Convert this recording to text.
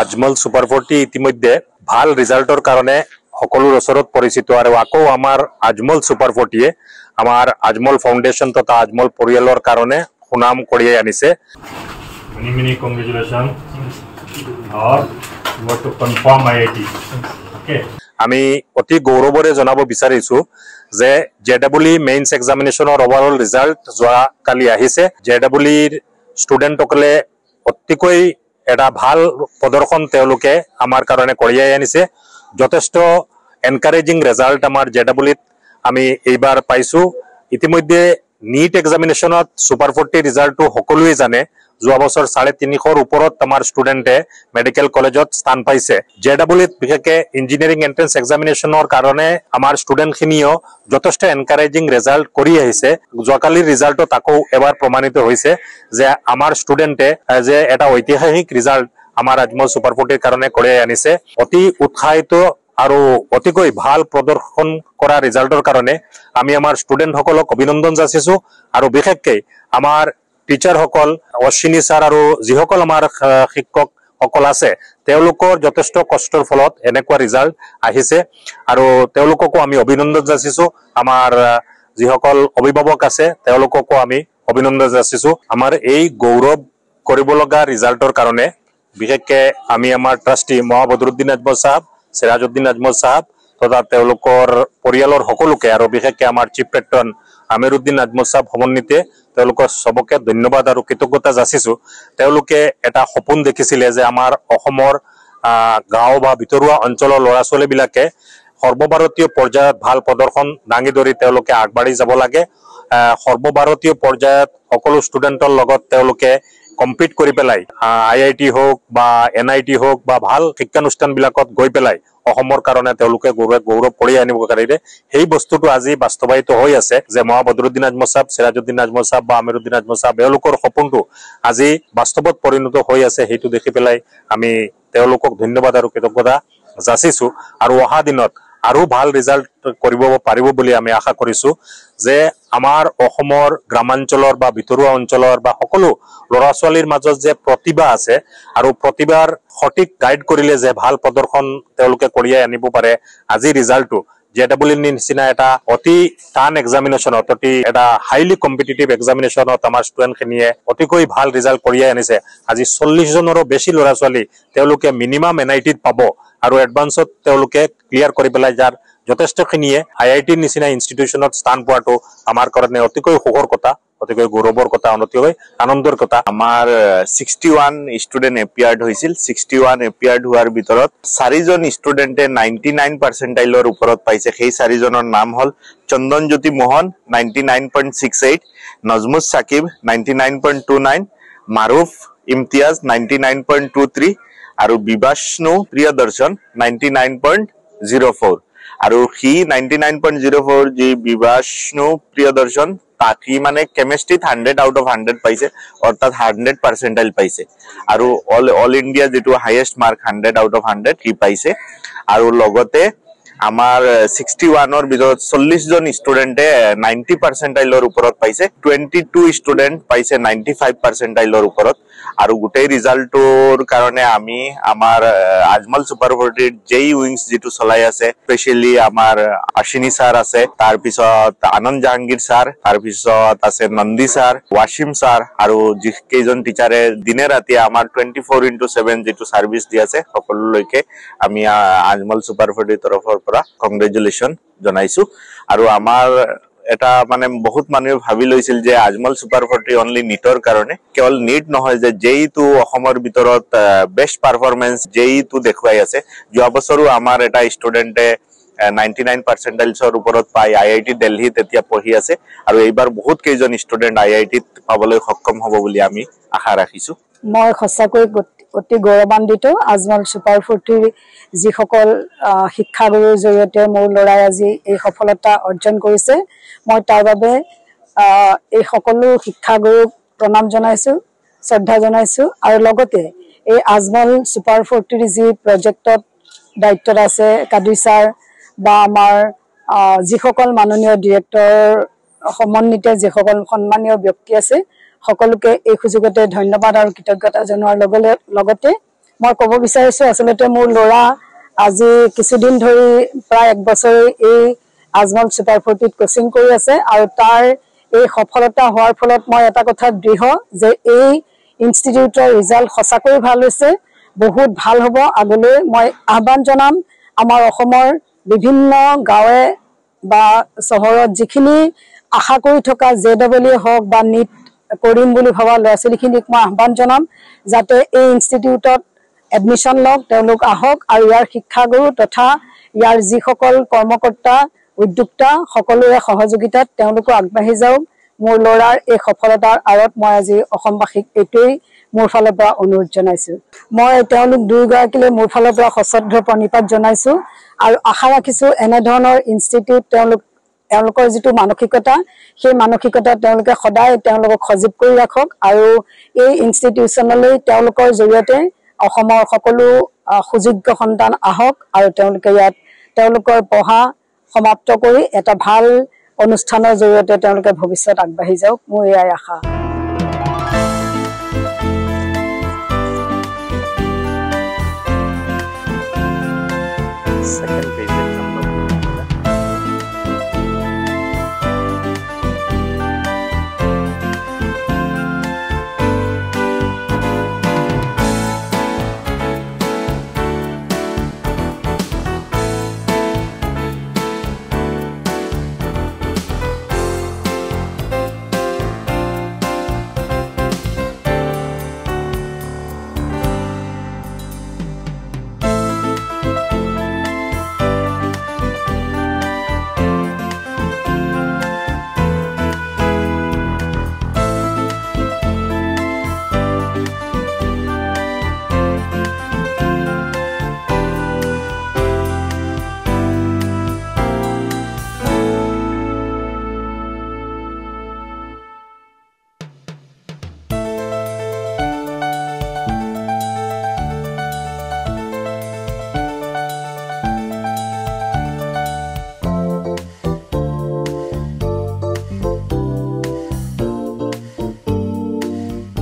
Ajmal super forty ইতিমধ্যে ভাল ৰিজাল্টৰ কাৰণে সকলোর ওসরত পরিচিত আর আকৌ আমার আজমল সুপার ফোর্টিয়ে আমার আজমল ফাউন্ডেশন তথা আজমল পরিয়ালর কারণে সুনাম করিয়ে আনিছে আমি অতি গৌৰৱৰে জনাব বিচাৰিছো যে জে ডাবলি ই এক্সামিনেশনেৰ এক্সামিনেশ্যনৰ ৰিজাল্ট যা কালি আহিছে জে ডাবলিৰ ইৰ ষ্টুডেণ্টসকলে অতিকৈ এটা ভাল প্ৰদৰ্শন তেওঁলোকে আমাৰ কাৰণে কঢ়িয়াই আনিছে যথেষ্ট এনকাৰেজিং ৰেজাল্ট আমাৰ জে ডাবল ইত আমি এইবাৰ পাইছোঁ ইতিমধ্যে নীট এক্সামিনেশ্যনত ছুপাৰ ফৰ্টি ৰিজাল্টটো সকলোৱে জানে যোৱা বছৰ চাৰে তিনিশৰ ওপৰত আমাৰ ষ্টুডেণ্টে মেডিকেল কলেজত স্থান পাইছে জে ডাবল ইত বিশেষকৈ ইঞ্জিনিয়াৰিং এণ্ট্ৰেঞ্চ এক্সামিনেশ্যনৰ কাৰণে আমাৰ ষ্টুডেণ্টখিনিও যথেষ্ট এনকাৰেজিং ৰিজাল্ট কৰি আহিছে যোৱাকালিৰ ৰিজাল্টত আকৌ এবাৰ প্ৰমাণিত হৈছে যে আমাৰ ষ্টুডেণ্টে যে এটা ঐতিহাসিক ৰিজাল্ট আমাৰ আজমল ছুপাৰ ফৰ্টিৰ কাৰণে কঢ়িয়াই আনিছে অতি উৎসাহিত আৰু অতিকৈ ভাল প্ৰদৰ্শন কৰা ৰিজাল্টৰ কাৰণে আমি আমাৰ ষ্টুডেণ্টসকলক অভিনন্দন যাচিছোঁ আৰু বিশেষকৈ আমাৰ টিচাৰসকল অশ্বিনী ছাৰ আৰু যিসকল আমাৰ শিক্ষকসকল আছে তেওঁলোকৰ যথেষ্ট কষ্টৰ ফলত এনেকুৱা ৰিজাল্ট আহিছে আৰু তেওঁলোককো আমি অভিনন্দন যাচিছোঁ আমাৰ যিসকল অভিভাৱক আছে তেওঁলোককো আমি অভিনন্দন যাচিছোঁ আমাৰ এই গৌৰৱ কৰিব লগা ৰিজাল্টৰ কাৰণে বিশেষকৈ আমি আমাৰ ট্ৰাষ্টি মহাবদৰুদ্দিন আজমল চাহাব চিৰাজুদ্দিন আজমল চাহাব তথা তেওঁলোকৰ পৰিয়ালৰ সকলোকে আৰু বিশেষকৈ আমাৰ চিফ কেপ্টেন আমিরুদ্দিন আজমল সাহ ভবনীতে সবকে ধন্যবাদ আর কৃতজ্ঞতা জাচিছো তেওঁলোকে এটা সপোন দেখিছিলে যে আমার আমার গাঁও বা ভিতর অঞ্চল লড়াছলীবিলাকে সর্বভারতীয় পর্যায়ত ভাল প্রদর্শন দাঙি ধরে তেওঁলোকে আগবাড়ি যাব লাগে সর্বভারতীয় পর্যায়ত সকল লগত তেওঁলোকে কম্পিট কৰি পেলাই আই আই টি হওক বা এন আই টি হওক বা ভাল শিক্ষানুষ্ঠানবিলাকত গৈ পেলাই অসমৰ কাৰণে তেওঁলোকে গৌৰৱ কৰি আনিব কাৰণে সেই বস্তুটো আজি বাস্তৱায়িত হৈ আছে যে মহাবদুৰুদ্দিন আজম চাহ চিৰাজুদ্দিন আজম চাহ বা আমিৰুদ্দিন আজম চাহ এওঁলোকৰ সপোনটো আজি বাস্তৱত পৰিণত হৈ আছে সেইটো দেখি পেলাই আমি তেওঁলোকক ধন্যবাদ আৰু কৃতজ্ঞতা যাচিছো আৰু অহা দিনত আৰু ভাল ৰিজাল্ট কৰিব পাৰিব বুলি আমি আশা কৰিছোঁ যে আমাৰ অসমৰ গ্ৰামাঞ্চলৰ বা ভিতৰুৱা অঞ্চলৰ বা সকলো ল'ৰা ছোৱালীৰ মাজত যে প্ৰতিভা আছে আৰু প্ৰতিভাৰ সঠিক গাইড কৰিলে যে ভাল প্ৰদৰ্শন তেওঁলোকে কঢ়িয়াই আনিব পাৰে আজি ৰিজাল্টটো জেডাবলিন নিচিনা এটা অতি টান এক্সামিনেশ্যনত অতি এটা হাইলি কম্পিটিটিভ এক্সামিনেশ্যনত আমাৰ ষ্টুডেণ্টখিনিয়ে অতিকৈ ভাল ৰিজাল্ট কঢ়িয়াই আনিছে আজি চল্লিশ চল্লিছজনৰো বেছি ল'ৰা ছোৱালী তেওঁলোকে মিনিমাম এন আই টিত পাব আৰু এডভান্সত তেওঁলোকে ক্লিয়াৰ কৰি পেলাই যাৰ যথেষ্টখিনিয়ে আই আই টিৰ নিচিনা ইনষ্টিটিউচনত স্থান পোৱাটো আমাৰ কাৰণে অতিকৈ সুখৰ কথা অতিকৈ গৌৰৱৰ কথা অতিকৈ আনন্দৰ কথা আমাৰ ছিক্সটি ওৱান ষ্টুডেণ্ট এপিয়াৰ্ড হৈছিল ছিক্সটি ওৱান এপিয়াৰ্ড হোৱাৰ ভিতৰত চাৰিজন ষ্টুডেণ্টে নাইণ্টি নাইন পাৰ্চেণ্টাইলৰ ওপৰত পাইছে সেই চাৰিজনৰ নাম হ'ল Chandanjyoti Mohan ninety nine point six eight Najmud Sakib ninety nine point two nine Maruf Imtiaz ninety nine point two three আৰু Bibashnu Priyadarshan ninety nine point zero' four আৰু সি নাইনটি নাইন পইণ্ট তাক সি মানে কেমেষ্ট্ৰিত হাণ্ড্ৰেড আউট অফ হাণ্ড্ৰেড পাইছে অৰ্থাৎ হাণ্ড্ৰেড পাৰ্চেণ্টাইল পাইছে আৰু অল অল ইণ্ডিয়া যিটো highest mark hundred out of hundred সি পাইছে আৰু লগতে আমাৰ ছিক্সটি ওৱানৰ ভিতৰত চল্লিছজন ষ্টুডেণ্টে নাইণ্টি পাৰ্চেণ্টাইলৰ ওপৰত পাইছে টুৱেণ্টি টু ষ্টুডেণ্ট পাইছে নাইণ্টি ফাইভ পাৰ্চেণ্টাইলৰ ওপৰত আৰু গোটেই ৰিজাল্টটোৰ কাৰণে আমি আমাৰ আজমল চুপাৰভৰ্টিৰ জেই উইংছ যিটো চলাই আছে স্পেচিয়েলি আমাৰ অশ্বিনী ছাৰ আছে তাৰপিছত আনন্দ জাহাংগীৰ ছাৰ তাৰপিছত আছে নন্দী ছাৰ ৱাচিম ছাৰ আৰু যি কেইজন টিচাৰে দিনে ৰাতিয়ে আমাৰ টুৱেণ্টি ফ'ৰ ইণ্টু ছেভেন যিটো ছাৰ্ভিচ দি আছে সকলোলৈকে আমি আজমল চুপাৰভৰ্টিৰ তৰফৰ পৰা কংগ্ৰেচুলেশ্যন জনাইছো আৰু আমাৰ এটা মানে বহুত মানুহে ভাবি লৈছিল যে আজমল চুপাৰ ফৰ্টি অনলি নীটৰ কাৰণে কেৱল নীট নহয় যে জেই টো অসমৰ ভিতৰত বেষ্ট পাৰফৰমেঞ্চ জেই টো দেখুৱাই আছে যোৱা বছৰো আমাৰ এটা ষ্টুডেণ্টে নাইণ্টি নাইন পাৰ্চেণ্টাইলছৰ ওপৰত পাই আই আই টি দিল্লীত এতিয়া পঢ়ি আছে আৰু এইবাৰ বহুত কেইজন ষ্টুডেণ্ট আই আই টিত পাবলৈ সক্ষম হ'ব বুলি আমি আশা ৰাখিছো মই সঁচাকৈ অতি গৌৰৱান্বিত আজমল ছুপাৰ ফৰ্টিৰ যিসকল শিক্ষাগুৰুৰ জৰিয়তে মোৰ ল'ৰাই আজি এই সফলতা অৰ্জন কৰিছে মই তাৰ বাবে এই সকলো শিক্ষাগুৰুক প্ৰণাম জনাইছোঁ শ্ৰদ্ধা জনাইছোঁ আৰু লগতে এই আজমল ছুপাৰ ফৰ্টিৰ যি প্ৰজেক্টত দায়িত্বত আছে কাদি ছাৰ বা আমাৰ যিসকল মাননীয় ডিৰেক্টৰ সমন্বিত যিসকল সন্মানীয় ব্যক্তি আছে সকলোকে এই সুযোগতে ধন্যবাদ আৰু কৃতজ্ঞতা জনোৱাৰ লগে লগতে মই ক'ব বিচাৰিছোঁ আচলতে মোৰ ল'ৰা আজি কিছুদিন ধৰি প্ৰায় এক বছৰে এই আজমল ছুপাৰ ফৰ্টিত কোচিং কৰি আছে আৰু তাৰ এই সফলতা হোৱাৰ ফলত মই এটা কথা দৃঢ় যে এই ইনষ্টিটিউটৰ ৰিজাল্ট সঁচাকৈ ভাল হৈছে বহুত ভাল হ'ব আগলৈ মই আহ্বান জনাম আমাৰ অসমৰ বিভিন্ন গাঁৱে বা চহৰত যিখিনি আশা কৰি থকা জে ডাবল ই হওক বা নীট কৰিম বুলি ভবা ল'ৰা ছোৱালীখিনিক মই আহ্বান জনাম যাতে এই ইনষ্টিটিউটত এডমিশ্যন লওক তেওঁলোক আহক আৰু ইয়াৰ শিক্ষাগুৰু তথা ইয়াৰ যিসকল কৰ্মকৰ্তা উদ্যোক্তা সকলোৰে সহযোগিতাত তেওঁলোকো আগবাঢ়ি যাওক মোৰ ল'ৰাৰ এই সফলতাৰ আঁৰত মই আজি অসমবাসীক এইটোৱেই মোৰ ফালৰ পৰা অনুৰোধ জনাইছো মই তেওঁলোক দুয়োগৰাকীলৈ মোৰ ফালৰ পৰা সশ্ৰদ্ধ প্ৰণিপাত জনাইছো আৰু আশা ৰাখিছো এনেধৰণৰ ইনষ্টিটিউট তেওঁলোক তেওঁলোকৰ যিটো মানসিকতা সেই মানসিকতা তেওঁলোকে সদায় তেওঁলোকক সজীৱ কৰি ৰাখক আৰু এই ইনষ্টিটিউচনলৈ তেওঁলোকৰ জৰিয়তে অসমৰ সকলো সুযোগ্য সন্তান আহক আৰু তেওঁলোকে ইয়াত তেওঁলোকৰ পঢ়া সমাপ্ত কৰি এটা ভাল অনুষ্ঠানৰ জৰিয়তে তেওঁলোকে ভৱিষ্যত আগবাঢ়ি যাওক মোৰ এয়াই আশা